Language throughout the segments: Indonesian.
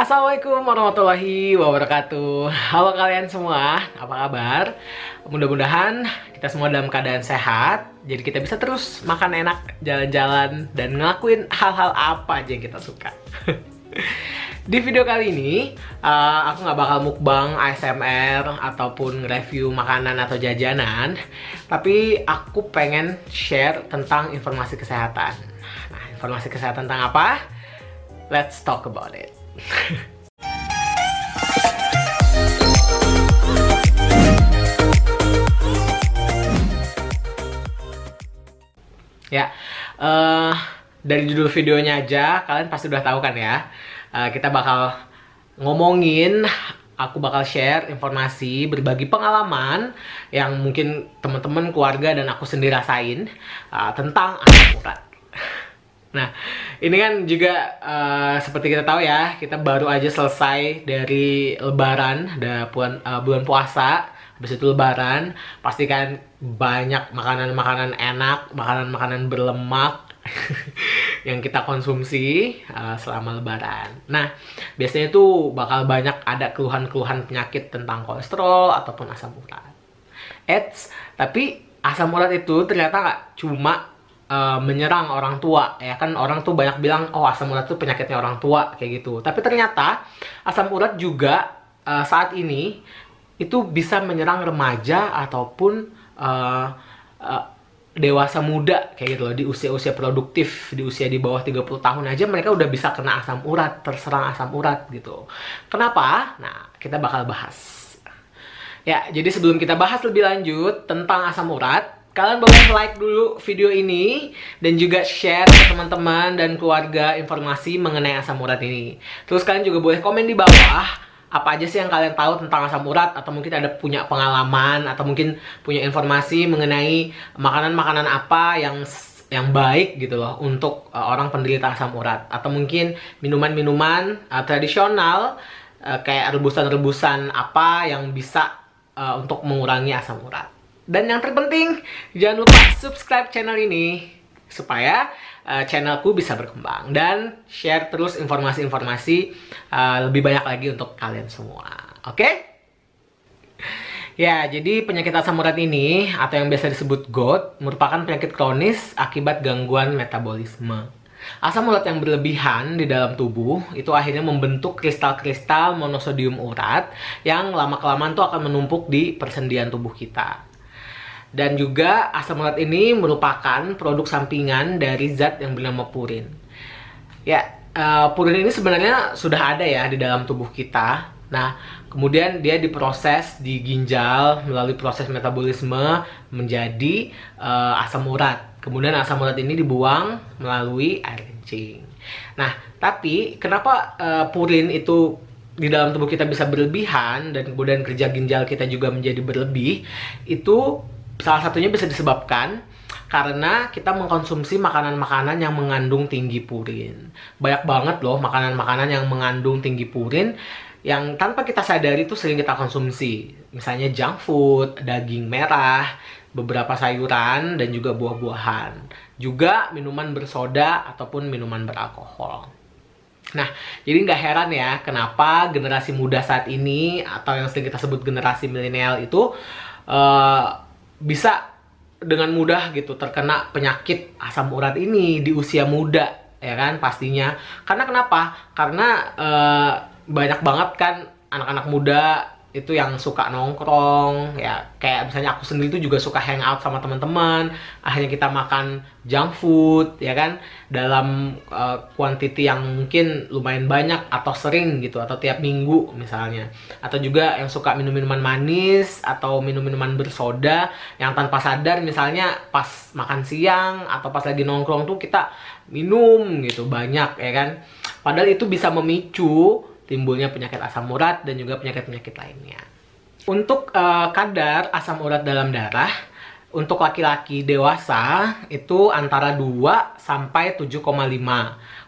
Assalamualaikum warahmatullahi wabarakatuh Halo kalian semua, apa kabar? Mudah-mudahan kita semua dalam keadaan sehat Jadi kita bisa terus makan enak, jalan-jalan Dan ngelakuin hal-hal apa aja yang kita suka Di video kali ini, uh, aku nggak bakal mukbang ASMR ataupun review makanan atau jajanan, tapi aku pengen share tentang informasi kesehatan. Nah, informasi kesehatan tentang apa? Let's talk about it. ya, uh, dari judul videonya aja kalian pasti udah tahu kan ya. Uh, kita bakal ngomongin aku bakal share informasi, berbagi pengalaman yang mungkin teman-teman, keluarga, dan aku sendiri rasain uh, tentang anak urat. Nah, ini kan juga uh, seperti kita tahu ya, kita baru aja selesai dari Lebaran, ada puan uh, eh, bulan puasa, habis itu Lebaran, pastikan banyak makanan-makanan enak, makanan-makanan berlemak yang kita konsumsi uh, selama Lebaran. Nah, biasanya itu bakal banyak ada keluhan-keluhan penyakit tentang kolesterol ataupun asam urat. Eits, tapi asam urat itu ternyata nggak cuma Eh, menyerang orang tua ya kan orang tuh banyak bilang oh asam urat itu penyakitnya orang tua kayak gitu tapi ternyata asam urat juga uh, saat ini itu bisa menyerang remaja ataupun uh, uh, dewasa muda kayak gitu loh di usia-usia produktif di usia di bawah 30 tahun aja mereka udah bisa kena asam urat terserang asam urat gitu kenapa nah kita bakal bahas ya jadi sebelum kita bahas lebih lanjut tentang asam urat kalian boleh like dulu video ini dan juga share ke teman-teman dan keluarga informasi mengenai asam urat ini. Terus kalian juga boleh komen di bawah apa aja sih yang kalian tahu tentang asam urat atau mungkin ada punya pengalaman atau mungkin punya informasi mengenai makanan-makanan apa yang yang baik gitu loh untuk uh, orang penderita asam urat atau mungkin minuman-minuman uh, tradisional uh, kayak rebusan-rebusan apa yang bisa uh, untuk mengurangi asam urat. Dan yang terpenting, jangan lupa subscribe channel ini supaya uh, channelku bisa berkembang dan share terus informasi-informasi uh, lebih banyak lagi untuk kalian semua. Oke? Okay? Ya, jadi penyakit asam urat ini atau yang biasa disebut GOT merupakan penyakit kronis akibat gangguan metabolisme. Asam urat yang berlebihan di dalam tubuh itu akhirnya membentuk kristal-kristal monosodium urat yang lama-kelamaan tuh akan menumpuk di persendian tubuh kita. Dan juga asam urat ini merupakan produk sampingan dari zat yang bernama purin. Ya, uh, purin ini sebenarnya sudah ada ya di dalam tubuh kita. Nah, kemudian dia diproses di ginjal melalui proses metabolisme menjadi uh, asam urat. Kemudian asam urat ini dibuang melalui air kencing. Nah, tapi kenapa uh, purin itu di dalam tubuh kita bisa berlebihan dan kemudian kerja ginjal kita juga menjadi berlebih itu salah satunya bisa disebabkan karena kita mengkonsumsi makanan-makanan yang mengandung tinggi purin. Banyak banget loh makanan-makanan yang mengandung tinggi purin yang tanpa kita sadari itu sering kita konsumsi. Misalnya junk food, daging merah, beberapa sayuran dan juga buah-buahan. Juga minuman bersoda ataupun minuman beralkohol. Nah, jadi nggak heran ya kenapa generasi muda saat ini atau yang sering kita sebut generasi milenial itu uh, bisa dengan mudah gitu terkena penyakit asam urat ini di usia muda ya kan pastinya karena kenapa karena e, banyak banget kan anak-anak muda itu yang suka nongkrong ya kayak misalnya aku sendiri tuh juga suka hang out sama teman-teman akhirnya kita makan junk food ya kan dalam kuantiti eh, uh, yang mungkin lumayan banyak atau sering gitu atau tiap minggu misalnya atau juga yang suka minum minuman manis atau minum minuman bersoda yang tanpa sadar misalnya pas makan siang atau pas lagi nongkrong tuh kita minum gitu banyak ya kan padahal itu bisa memicu timbulnya penyakit asam urat dan juga penyakit-penyakit lainnya. Untuk uh, kadar asam urat dalam darah untuk laki-laki dewasa itu antara 2 sampai 7,5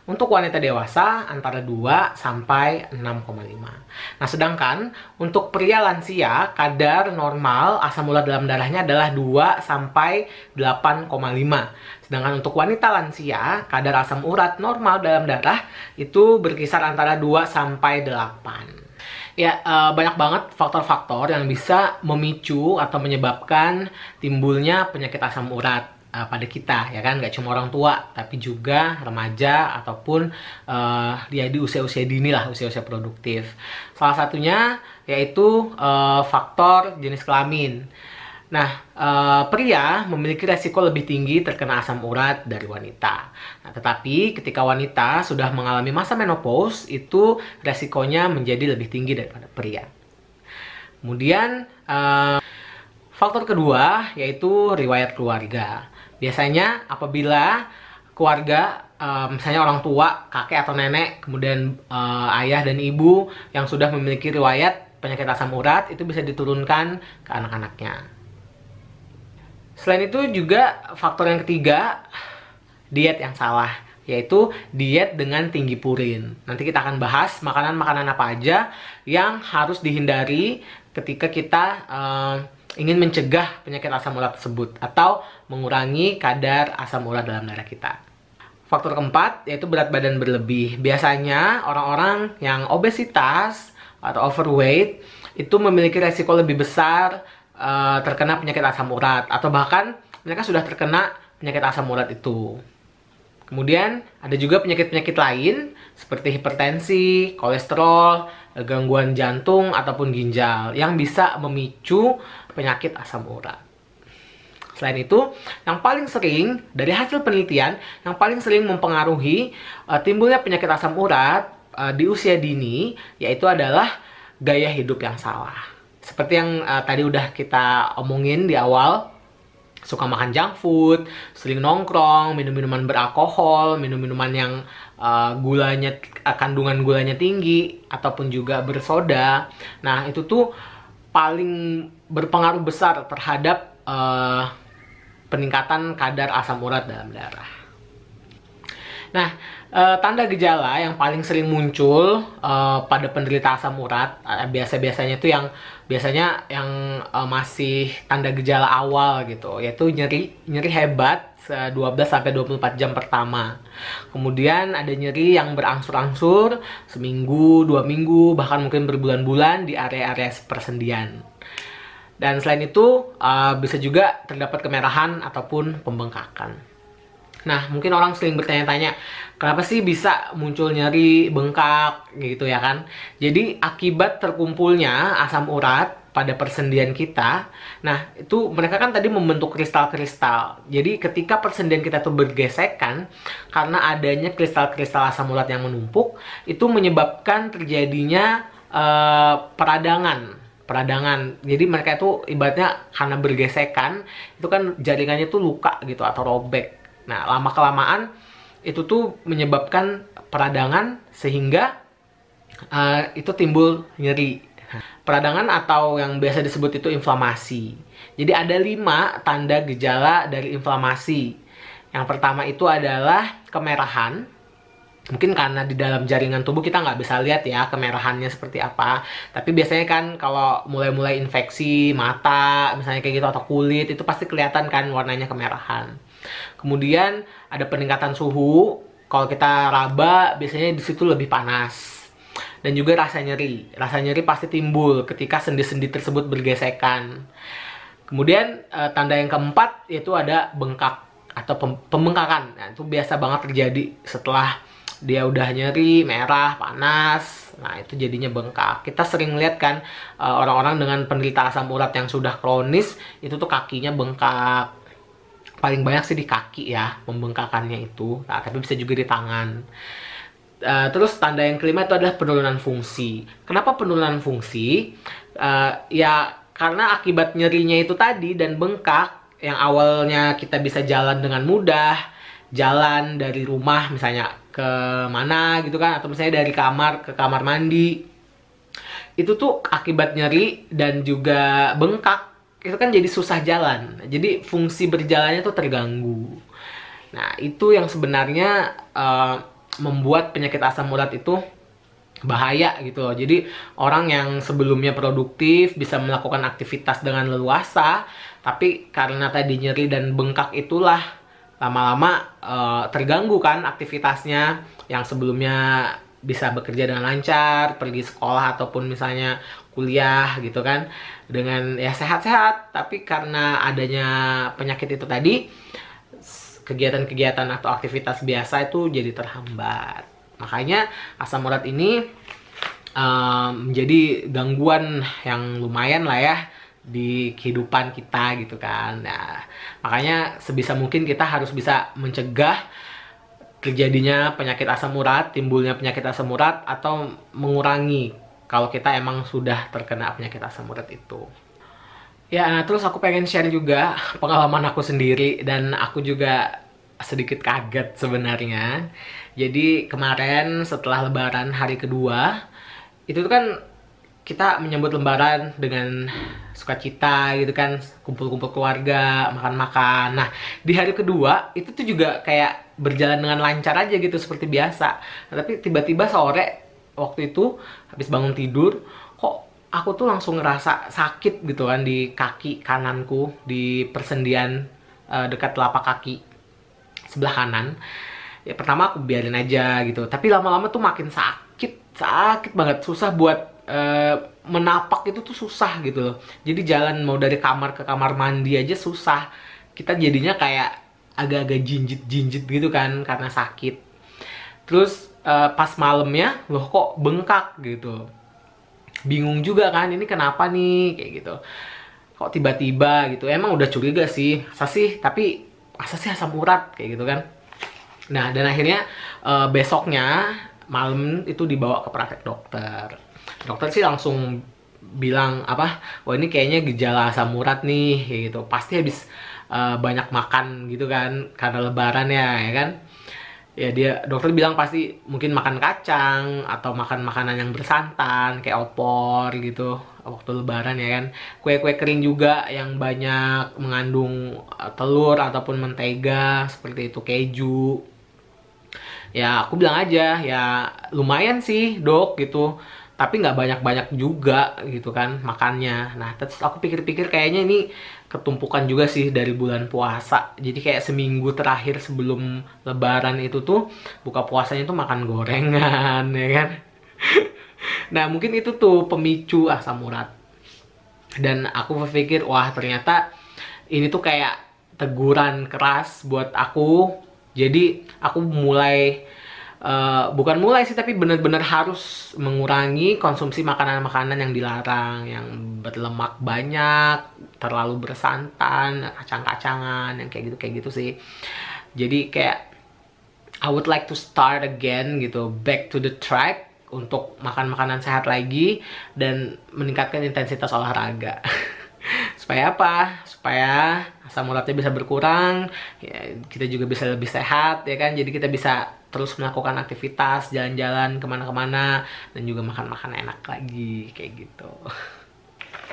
untuk wanita dewasa antara 2 sampai 6,5. Nah, sedangkan untuk pria lansia kadar normal asam urat dalam darahnya adalah 2 sampai 8,5. Sedangkan untuk wanita lansia kadar asam urat normal dalam darah itu berkisar antara 2 sampai 8 ya eh, banyak banget faktor-faktor yang bisa memicu atau menyebabkan timbulnya penyakit asam urat uh, pada kita ya kan nggak cuma orang tua tapi juga remaja ataupun uh, dia di usia-usia dini lah usia-usia produktif salah satunya yaitu uh, faktor jenis kelamin Nah, uh, pria memiliki resiko lebih tinggi terkena asam urat dari wanita. Nah, tetapi ketika wanita sudah mengalami masa menopause, itu resikonya menjadi lebih tinggi daripada pria. Kemudian, uh, faktor kedua yaitu riwayat keluarga. Biasanya apabila keluarga eh, misalnya orang tua, kakek atau nenek, kemudian eh, ayah dan ibu yang sudah memiliki riwayat penyakit asam urat itu bisa diturunkan ke anak-anaknya. Selain itu juga faktor yang ketiga diet yang salah yaitu diet dengan tinggi purin. Nanti kita akan bahas makanan-makanan apa aja yang harus dihindari ketika kita eh, ingin mencegah penyakit asam urat tersebut atau mengurangi kadar asam urat dalam darah kita. Faktor keempat yaitu berat badan berlebih. Biasanya orang-orang yang obesitas atau overweight itu memiliki resiko lebih besar uh, terkena penyakit asam urat atau bahkan mereka sudah terkena penyakit asam urat itu. Kemudian ada juga penyakit-penyakit lain seperti hipertensi, kolesterol, gangguan jantung ataupun ginjal yang bisa memicu penyakit asam urat. Selain itu, yang paling sering dari hasil penelitian yang paling sering mempengaruhi uh, timbulnya penyakit asam urat uh, di usia dini yaitu adalah gaya hidup yang salah. Seperti yang uh, tadi udah kita omongin di awal suka makan junk food, sering nongkrong, minum-minuman beralkohol, minum-minuman yang uh, gulanya eh, kandungan gulanya tinggi ataupun juga bersoda. Nah, itu tuh paling berpengaruh besar terhadap uh, peningkatan kadar asam urat dalam darah. Nah, e, tanda gejala yang paling sering muncul e, pada penderita asam urat e, biasa-biasanya itu yang biasanya yang e, masih tanda gejala awal gitu, yaitu nyeri nyeri hebat 12 sampai 24 jam pertama. Kemudian ada nyeri yang berangsur-angsur seminggu, dua minggu, bahkan mungkin berbulan-bulan di area-area persendian. Dan selain itu, bisa juga terdapat kemerahan ataupun pembengkakan. Nah, mungkin orang sering bertanya-tanya, kenapa sih bisa muncul nyeri bengkak gitu ya kan? Jadi akibat terkumpulnya asam urat pada persendian kita, nah itu mereka kan tadi membentuk kristal-kristal. Jadi ketika persendian kita itu bergesekan karena adanya kristal-kristal asam urat yang menumpuk, itu menyebabkan terjadinya eh, peradangan peradangan. Jadi mereka itu ibaratnya karena bergesekan itu kan jaringannya tuh luka gitu atau robek Nah, lama-kelamaan itu tuh menyebabkan peradangan sehingga uh, itu timbul nyeri. Peradangan atau yang biasa disebut itu inflamasi. Jadi ada lima tanda gejala dari inflamasi. Yang pertama itu adalah kemerahan. Mungkin karena di dalam jaringan tubuh kita nggak bisa lihat ya kemerahannya seperti apa. Tapi biasanya kan kalau mulai-mulai infeksi mata, misalnya kayak gitu atau kulit itu pasti kelihatan kan warnanya kemerahan. Kemudian ada peningkatan suhu. Kalau kita raba biasanya di situ lebih panas. Dan juga rasa nyeri. Rasa nyeri pasti timbul ketika sendi-sendi tersebut bergesekan. Kemudian eh, tanda yang keempat yaitu ada bengkak atau pembengkakan. Nah, itu biasa banget terjadi setelah dia udah nyeri, merah, panas. Nah, itu jadinya bengkak. Kita sering lihat kan eh, orang-orang dengan penderita asam urat yang sudah kronis itu tuh kakinya bengkak paling banyak sih di kaki ya pembengkakannya itu nah, tapi bisa juga di tangan uh, terus tanda yang kelima itu adalah penurunan fungsi kenapa penurunan fungsi uh, ya karena akibat nyerinya itu tadi dan bengkak yang awalnya kita bisa jalan dengan mudah jalan dari rumah misalnya ke mana gitu kan atau misalnya dari kamar ke kamar mandi itu tuh akibat nyeri dan juga bengkak itu kan jadi susah jalan. Jadi fungsi berjalannya tuh terganggu. Nah, itu yang sebenarnya uh, membuat penyakit asam urat itu bahaya gitu loh. Jadi orang yang sebelumnya produktif bisa melakukan aktivitas dengan leluasa, tapi karena tadi nyeri dan bengkak itulah lama-lama uh, terganggu kan aktivitasnya yang sebelumnya bisa bekerja dengan lancar, pergi sekolah ataupun misalnya kuliah gitu kan dengan ya sehat-sehat tapi karena adanya penyakit itu tadi kegiatan-kegiatan atau aktivitas biasa itu jadi terhambat makanya asam urat ini um, menjadi gangguan yang lumayan lah ya di kehidupan kita gitu kan nah makanya sebisa mungkin kita harus bisa mencegah terjadinya penyakit asam urat timbulnya penyakit asam urat atau mengurangi kalau kita emang sudah terkena penyakit asam urat itu. Ya, nah, terus aku pengen share juga pengalaman aku sendiri dan aku juga sedikit kaget sebenarnya. Jadi kemarin setelah lebaran hari kedua, itu tuh kan kita menyambut lebaran dengan sukacita gitu kan, kumpul-kumpul keluarga, makan-makan. Nah, di hari kedua itu tuh juga kayak berjalan dengan lancar aja gitu seperti biasa. Nah, tapi tiba-tiba sore waktu itu habis bangun tidur kok aku tuh langsung ngerasa sakit gitu kan di kaki kananku di persendian uh, dekat telapak kaki sebelah kanan ya pertama aku biarin aja gitu tapi lama-lama tuh makin sakit sakit banget susah buat uh, menapak itu tuh susah gitu loh jadi jalan mau dari kamar ke kamar mandi aja susah kita jadinya kayak agak-agak jinjit-jinjit gitu kan karena sakit terus uh, pas malamnya loh kok bengkak gitu bingung juga kan ini kenapa nih kayak gitu kok tiba-tiba gitu emang udah curiga sih asa sih tapi asa sih asam urat kayak gitu kan nah dan akhirnya uh, besoknya malam itu dibawa ke praktek dokter dokter sih langsung bilang apa wah ini kayaknya gejala asam urat nih gitu pasti habis uh, banyak makan gitu kan karena lebaran ya ya kan ya dia dokter bilang pasti mungkin makan kacang atau makan makanan yang bersantan kayak opor gitu waktu lebaran ya kan kue-kue kering juga yang banyak mengandung eh, telur ataupun mentega seperti itu keju ya aku bilang aja ya lumayan sih dok gitu tapi nggak banyak-banyak juga gitu kan makannya nah terus aku pikir-pikir kayaknya ini ketumpukan juga sih dari bulan puasa jadi kayak seminggu terakhir sebelum lebaran itu tuh buka puasanya tuh makan gorengan ya kan nah mungkin itu tuh pemicu asam ah, urat dan aku berpikir wah ternyata ini tuh kayak teguran keras buat aku jadi aku mulai Eh, bukan mulai sih tapi benar-benar harus mengurangi konsumsi makanan-makanan yang dilarang yang berlemak banyak terlalu bersantan kacang-kacangan yang kayak gitu kayak gitu sih jadi kayak I would like to start again gitu back to the track untuk makan makanan sehat lagi dan meningkatkan intensitas olahraga supaya apa supaya asam uratnya bisa berkurang ya, kita juga bisa lebih sehat ya kan jadi kita bisa terus melakukan aktivitas jalan-jalan kemana-kemana dan juga makan-makan enak lagi kayak gitu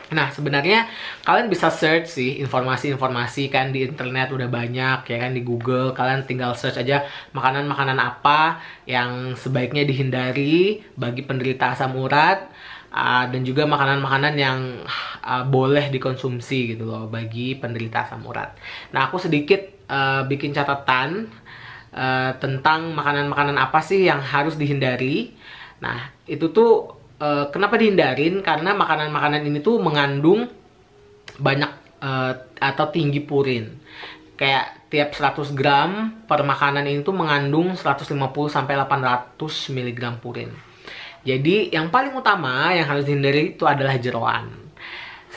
Nah, sebenarnya kalian bisa search sih informasi-informasi kan di internet udah banyak ya kan di Google. Kalian tinggal search aja makanan-makanan apa yang sebaiknya dihindari bagi penderita asam urat uh, dan juga makanan-makanan yang uh, boleh dikonsumsi gitu loh bagi penderita asam urat. Nah, aku sedikit uh, bikin catatan Eh, tentang makanan-makanan apa sih yang harus dihindari. Nah, itu tuh e, kenapa dihindarin? Karena makanan-makanan ini tuh mengandung banyak e, atau tinggi purin. Kayak tiap 100 gram per makanan ini tuh mengandung 150 sampai 800 mg purin. Jadi yang paling utama yang harus dihindari itu adalah jeroan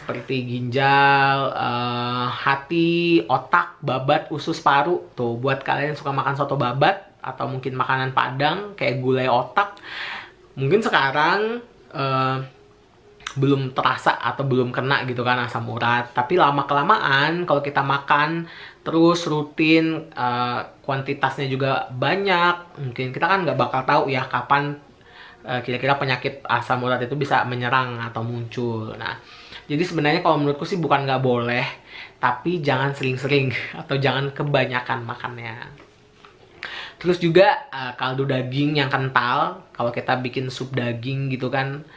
seperti ginjal, uh, hati, otak, babat, usus, paru. Tuh, buat kalian yang suka makan soto babat atau mungkin makanan padang kayak gulai otak, mungkin sekarang uh, belum terasa atau belum kena gitu kan asam urat. Tapi lama kelamaan kalau kita makan terus rutin uh, kuantitasnya juga banyak, mungkin kita kan nggak bakal tahu ya kapan kira-kira penyakit asam urat itu bisa menyerang atau muncul. Nah, jadi sebenarnya kalau menurutku sih bukan nggak boleh, tapi jangan sering-sering atau jangan kebanyakan makannya. Terus juga uh, kaldu daging yang kental, kalau kita bikin sup daging gitu kan,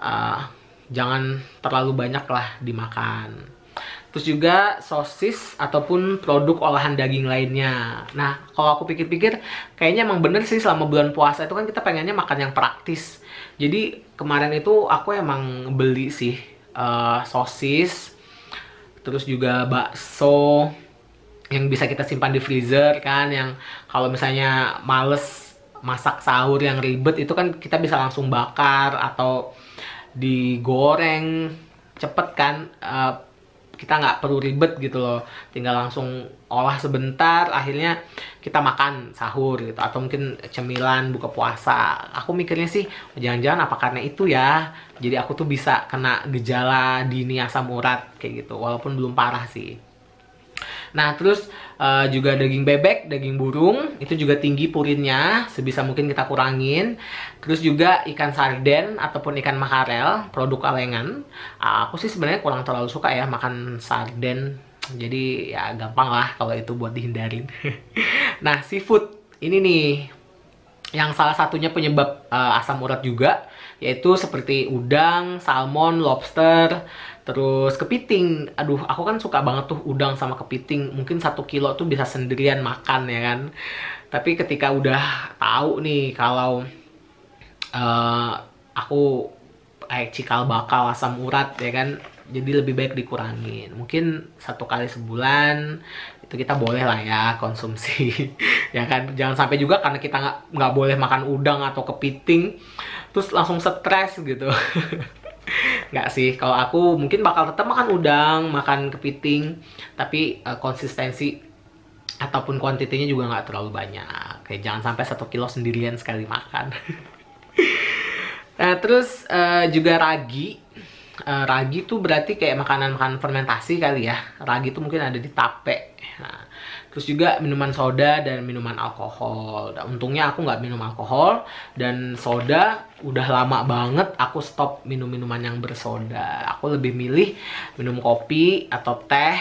eh, jangan terlalu banyak lah dimakan. Terus juga sosis ataupun produk olahan daging lainnya. Nah, kalau aku pikir-pikir, kayaknya emang bener sih selama bulan puasa itu kan kita pengennya makan yang praktis. Jadi kemarin itu aku emang beli sih uh, sosis, terus juga bakso yang bisa kita simpan di freezer kan, yang kalau misalnya males masak sahur yang ribet itu kan kita bisa langsung bakar atau digoreng cepet kan uh, kita nggak perlu ribet gitu loh tinggal langsung olah sebentar akhirnya kita makan sahur gitu atau mungkin cemilan buka puasa aku mikirnya sih oh, jangan-jangan apa karena itu ya jadi aku tuh bisa kena gejala dini asam urat kayak gitu walaupun belum parah sih Nah, terus uh, juga daging bebek, daging burung, itu juga tinggi purinnya, sebisa mungkin kita kurangin. Terus juga ikan sarden ataupun ikan makarel, produk kalengan. Uh, aku sih sebenarnya kurang terlalu suka ya makan sarden. Jadi ya gampang lah kalau itu buat dihindarin. nah, seafood ini nih yang salah satunya penyebab uh, asam urat juga yaitu seperti udang, salmon, lobster, Terus kepiting, aduh aku kan suka banget tuh udang sama kepiting. Mungkin satu kilo tuh bisa sendirian makan ya kan. Tapi ketika udah tahu nih kalau uh, aku kayak cikal bakal asam urat ya kan. Jadi lebih baik dikurangin. Mungkin satu kali sebulan itu kita boleh lah ya konsumsi ya kan. Jangan sampai juga karena kita nggak boleh makan udang atau kepiting terus langsung stres gitu. nggak sih kalau aku mungkin bakal tetap makan udang makan kepiting tapi uh, konsistensi ataupun kuantitinya juga nggak terlalu banyak Oke, jangan sampai satu kilo sendirian sekali makan nah terus uh, juga ragi uh, ragi tuh berarti kayak makanan-makanan fermentasi kali ya ragi tuh mungkin ada di tape nah, terus juga minuman soda dan minuman alkohol nah, untungnya aku nggak minum alkohol dan soda udah lama banget aku stop minum minuman yang bersoda aku lebih milih minum kopi atau teh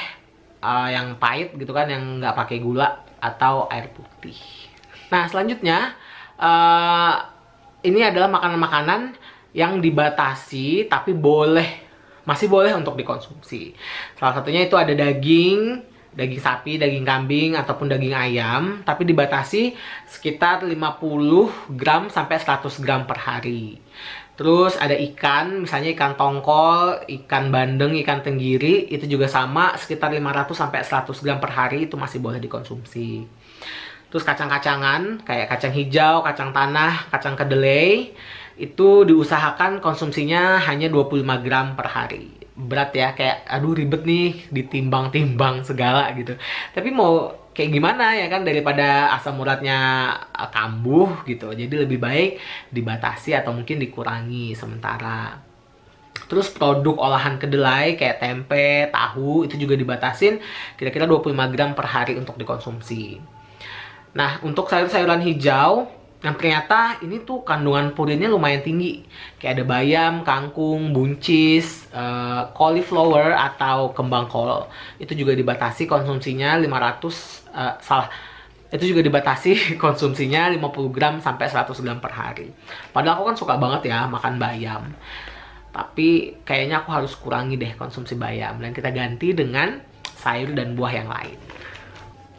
uh, yang pahit gitu kan yang nggak pakai gula atau air putih nah selanjutnya uh, ini adalah makanan-makanan yang dibatasi tapi boleh masih boleh untuk dikonsumsi. Salah satunya itu ada daging, daging sapi, daging kambing, ataupun daging ayam tapi dibatasi sekitar 50 gram sampai 100 gram per hari terus ada ikan, misalnya ikan tongkol, ikan bandeng, ikan tenggiri itu juga sama sekitar 500 sampai 100 gram per hari itu masih boleh dikonsumsi terus kacang-kacangan kayak kacang hijau, kacang tanah, kacang kedelai itu diusahakan konsumsinya hanya 25 gram per hari berat ya kayak aduh ribet nih ditimbang-timbang segala gitu tapi mau kayak gimana ya kan daripada asam uratnya e, kambuh gitu jadi lebih baik dibatasi atau mungkin dikurangi sementara Terus produk olahan kedelai kayak tempe, tahu itu juga dibatasin kira-kira 25 gram per hari untuk dikonsumsi. Nah, untuk sayur-sayuran hijau Nah ternyata ini tuh kandungan purinnya lumayan tinggi. Kayak ada bayam, kangkung, buncis, uh, cauliflower atau kembang kol. Itu juga dibatasi konsumsinya 500 uh, eh, salah. Itu juga dibatasi konsumsinya 50 gram sampai 100 gram per hari. Padahal aku kan suka banget ya makan bayam. Tapi kayaknya aku harus kurangi deh konsumsi bayam dan kita ganti dengan sayur dan buah yang lain.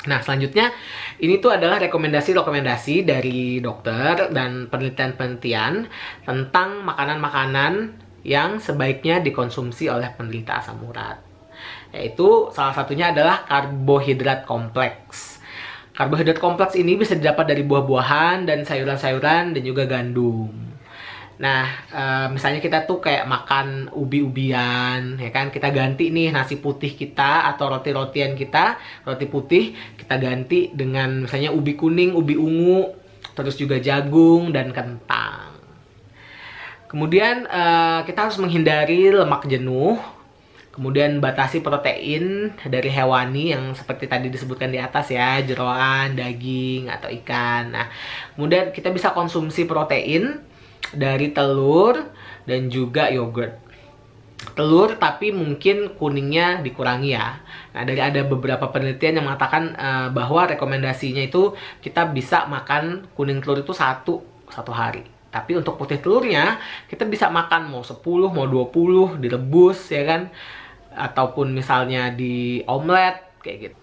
Nah, selanjutnya ini tuh adalah rekomendasi-rekomendasi dari dokter dan penelitian-penelitian tentang makanan-makanan yang sebaiknya dikonsumsi oleh penderita asam urat. Yaitu salah satunya adalah karbohidrat kompleks. Karbohidrat kompleks ini bisa didapat dari buah-buahan dan sayuran-sayuran dan juga gandum. Nah, e, misalnya kita tuh kayak makan ubi-ubian, ya kan? Kita ganti nih nasi putih kita atau roti-rotian kita, roti putih kita ganti dengan misalnya ubi kuning, ubi ungu, terus juga jagung dan kentang. Kemudian e, kita harus menghindari lemak jenuh, kemudian batasi protein dari hewani yang seperti tadi disebutkan di atas ya, jeroan, daging atau ikan. Nah, kemudian kita bisa konsumsi protein dari telur dan juga yogurt telur tapi mungkin kuningnya dikurangi ya. Nah, dari ada beberapa penelitian yang mengatakan uh, bahwa rekomendasinya itu kita bisa makan kuning telur itu satu satu hari. Tapi untuk putih telurnya kita bisa makan mau 10, mau 20 direbus ya kan ataupun misalnya di omelet kayak gitu.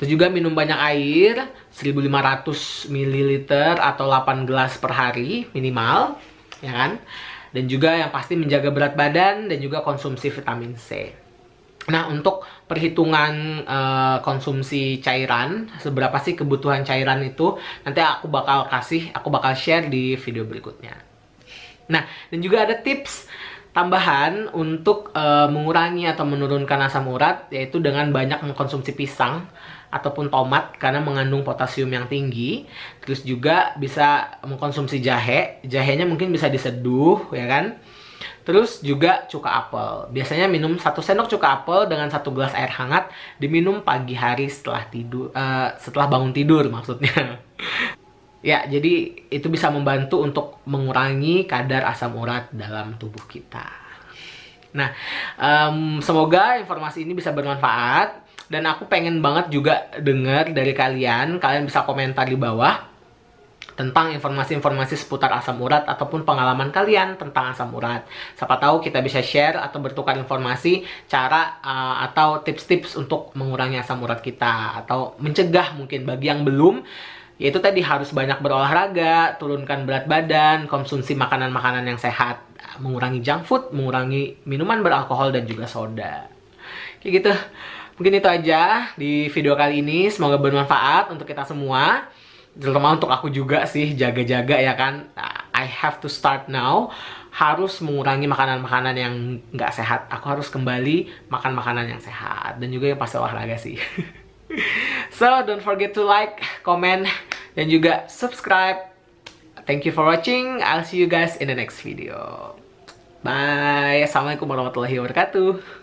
Terus juga minum banyak air, 1500 ml atau 8 gelas per hari minimal, ya kan? Dan juga yang pasti menjaga berat badan dan juga konsumsi vitamin C. Nah, untuk perhitungan uh, konsumsi cairan, seberapa sih kebutuhan cairan itu, nanti aku bakal kasih, aku bakal share di video berikutnya. Nah, dan juga ada tips tambahan untuk uh, mengurangi atau menurunkan asam urat, yaitu dengan banyak mengkonsumsi pisang ataupun tomat karena mengandung potasium yang tinggi. Terus juga bisa mengkonsumsi jahe. Jahenya mungkin bisa diseduh ya kan. Terus juga cuka apel. Biasanya minum satu sendok cuka apel dengan satu gelas air hangat diminum pagi hari setelah tidur uh, setelah bangun tidur maksudnya. ya, jadi itu bisa membantu untuk mengurangi kadar asam urat dalam tubuh kita. Nah, um, semoga informasi ini bisa bermanfaat dan aku pengen banget juga dengar dari kalian kalian bisa komentar di bawah tentang informasi-informasi seputar asam urat ataupun pengalaman kalian tentang asam urat. Siapa tahu kita bisa share atau bertukar informasi cara uh, atau tips-tips untuk mengurangi asam urat kita atau mencegah mungkin bagi yang belum yaitu tadi harus banyak berolahraga, turunkan berat badan, konsumsi makanan-makanan yang sehat, mengurangi junk food, mengurangi minuman beralkohol dan juga soda. Kayak gitu mungkin itu aja di video kali ini semoga bermanfaat untuk kita semua terutama untuk aku juga sih jaga-jaga ya kan I have to start now harus mengurangi makanan-makanan yang nggak sehat aku harus kembali makan makanan yang sehat dan juga yang pasti olahraga sih so don't forget to like comment dan juga subscribe thank you for watching I'll see you guys in the next video bye assalamualaikum warahmatullahi wabarakatuh